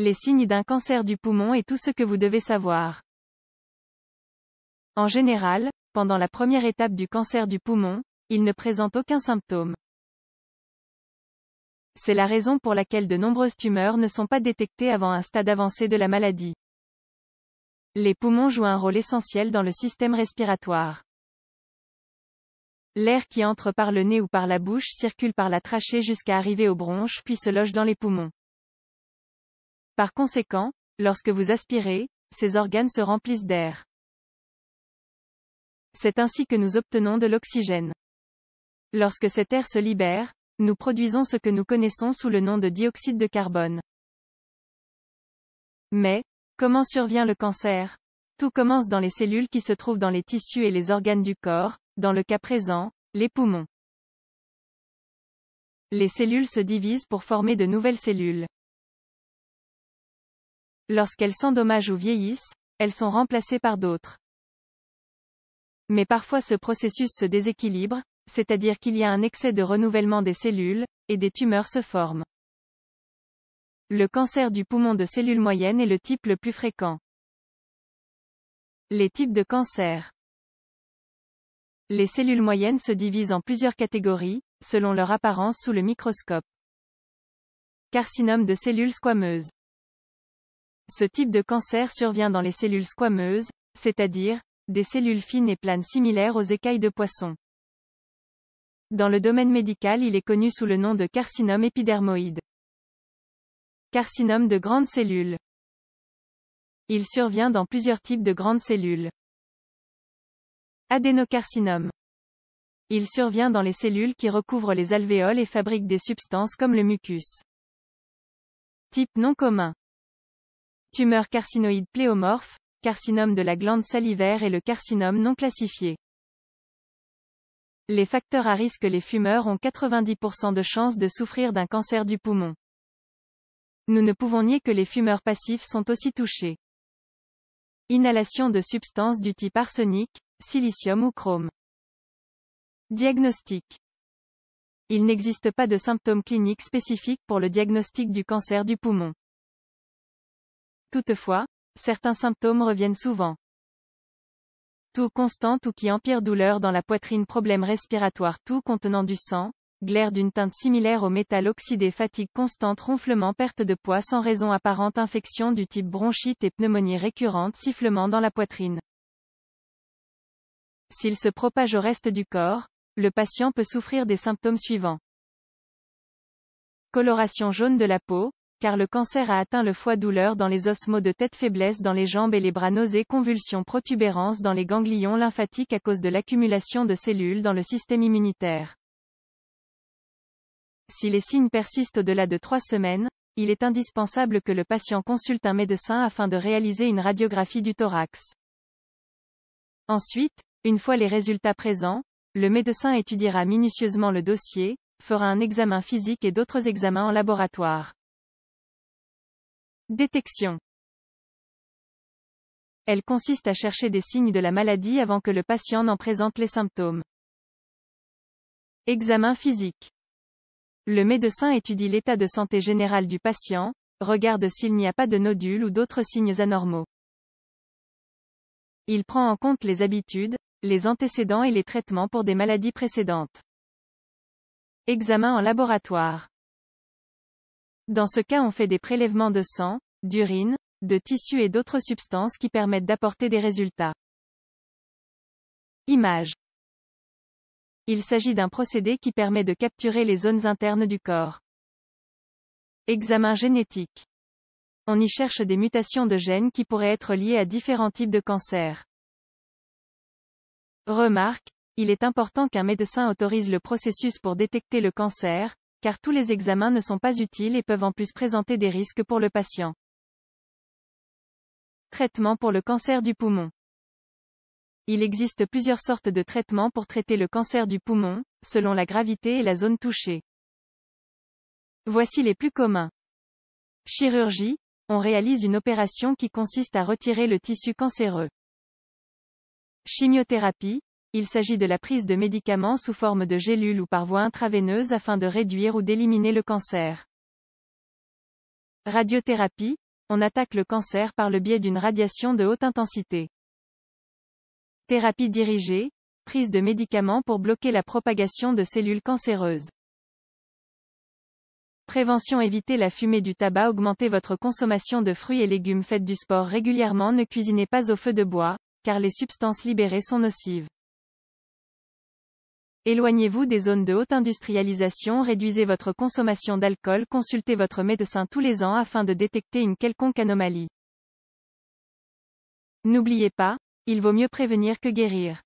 Les signes d'un cancer du poumon et tout ce que vous devez savoir. En général, pendant la première étape du cancer du poumon, il ne présente aucun symptôme. C'est la raison pour laquelle de nombreuses tumeurs ne sont pas détectées avant un stade avancé de la maladie. Les poumons jouent un rôle essentiel dans le système respiratoire. L'air qui entre par le nez ou par la bouche circule par la trachée jusqu'à arriver aux bronches puis se loge dans les poumons. Par conséquent, lorsque vous aspirez, ces organes se remplissent d'air. C'est ainsi que nous obtenons de l'oxygène. Lorsque cet air se libère, nous produisons ce que nous connaissons sous le nom de dioxyde de carbone. Mais, comment survient le cancer Tout commence dans les cellules qui se trouvent dans les tissus et les organes du corps, dans le cas présent, les poumons. Les cellules se divisent pour former de nouvelles cellules. Lorsqu'elles s'endommagent ou vieillissent, elles sont remplacées par d'autres. Mais parfois ce processus se déséquilibre, c'est-à-dire qu'il y a un excès de renouvellement des cellules, et des tumeurs se forment. Le cancer du poumon de cellules moyennes est le type le plus fréquent. Les types de cancer. Les cellules moyennes se divisent en plusieurs catégories, selon leur apparence sous le microscope. Carcinome de cellules squameuses. Ce type de cancer survient dans les cellules squameuses, c'est-à-dire, des cellules fines et planes similaires aux écailles de poisson. Dans le domaine médical il est connu sous le nom de carcinome épidermoïde. Carcinome de grandes cellules. Il survient dans plusieurs types de grandes cellules. Adénocarcinome. Il survient dans les cellules qui recouvrent les alvéoles et fabriquent des substances comme le mucus. Type non commun. Tumeur carcinoïde pléomorphe, carcinome de la glande salivaire et le carcinome non classifié. Les facteurs à risque Les fumeurs ont 90% de chances de souffrir d'un cancer du poumon. Nous ne pouvons nier que les fumeurs passifs sont aussi touchés. Inhalation de substances du type arsenic, silicium ou chrome. Diagnostic. Il n'existe pas de symptômes cliniques spécifiques pour le diagnostic du cancer du poumon. Toutefois, certains symptômes reviennent souvent. Toux constante ou qui empire douleur dans la poitrine problème respiratoire tout contenant du sang, glaire d'une teinte similaire au métal oxydé fatigue constante ronflement perte de poids sans raison apparente infection du type bronchite et pneumonie récurrente sifflement dans la poitrine. S'il se propage au reste du corps, le patient peut souffrir des symptômes suivants. Coloration jaune de la peau, car le cancer a atteint le foie douleur dans les osmos de tête faiblesse dans les jambes et les bras nausées convulsions protubérances dans les ganglions lymphatiques à cause de l'accumulation de cellules dans le système immunitaire. Si les signes persistent au-delà de trois semaines, il est indispensable que le patient consulte un médecin afin de réaliser une radiographie du thorax. Ensuite, une fois les résultats présents, le médecin étudiera minutieusement le dossier, fera un examen physique et d'autres examens en laboratoire. Détection. Elle consiste à chercher des signes de la maladie avant que le patient n'en présente les symptômes. Examen physique. Le médecin étudie l'état de santé général du patient, regarde s'il n'y a pas de nodules ou d'autres signes anormaux. Il prend en compte les habitudes, les antécédents et les traitements pour des maladies précédentes. Examen en laboratoire. Dans ce cas on fait des prélèvements de sang, d'urine, de tissu et d'autres substances qui permettent d'apporter des résultats. Image. Il s'agit d'un procédé qui permet de capturer les zones internes du corps. Examen génétique. On y cherche des mutations de gènes qui pourraient être liées à différents types de cancers. Remarque, il est important qu'un médecin autorise le processus pour détecter le cancer, car tous les examens ne sont pas utiles et peuvent en plus présenter des risques pour le patient. Traitement pour le cancer du poumon. Il existe plusieurs sortes de traitements pour traiter le cancer du poumon, selon la gravité et la zone touchée. Voici les plus communs. Chirurgie, on réalise une opération qui consiste à retirer le tissu cancéreux. Chimiothérapie, il s'agit de la prise de médicaments sous forme de gélules ou par voie intraveineuse afin de réduire ou d'éliminer le cancer. Radiothérapie, on attaque le cancer par le biais d'une radiation de haute intensité. Thérapie dirigée, prise de médicaments pour bloquer la propagation de cellules cancéreuses. Prévention Évitez la fumée du tabac Augmentez votre consommation de fruits et légumes Faites du sport régulièrement Ne cuisinez pas au feu de bois, car les substances libérées sont nocives. Éloignez-vous des zones de haute industrialisation, réduisez votre consommation d'alcool, consultez votre médecin tous les ans afin de détecter une quelconque anomalie. N'oubliez pas, il vaut mieux prévenir que guérir.